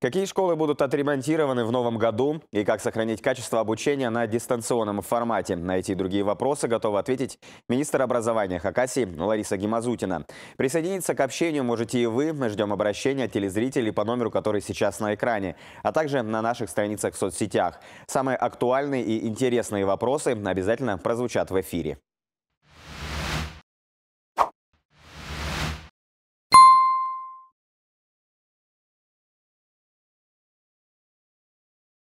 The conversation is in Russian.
Какие школы будут отремонтированы в новом году и как сохранить качество обучения на дистанционном формате? На эти и другие вопросы готова ответить министр образования Хакасии Лариса Гимазутина. Присоединиться к общению можете и вы. Мы ждем обращения от телезрителей по номеру, который сейчас на экране, а также на наших страницах в соцсетях. Самые актуальные и интересные вопросы обязательно прозвучат в эфире.